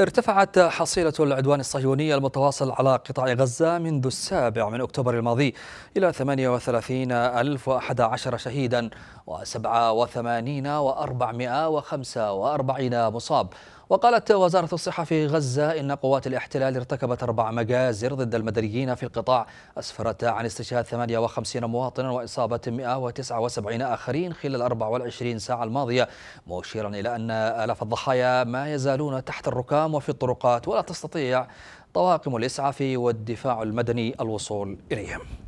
ارتفعت حصيلة العدوان الصهيوني المتواصل على قطاع غزة منذ السابع من أكتوبر الماضي إلى 38011 شهيدا و87 و445 مصاب وقالت وزارة الصحة في غزة إن قوات الاحتلال ارتكبت أربع مجازر ضد المدنيين في القطاع أسفرت عن استشهاد 58 مواطنا وإصابة 179 آخرين خلال 24 ساعة الماضية مشيرا إلى أن آلاف الضحايا ما يزالون تحت الركام وفي الطرقات ولا تستطيع طواقم الإسعاف والدفاع المدني الوصول إليهم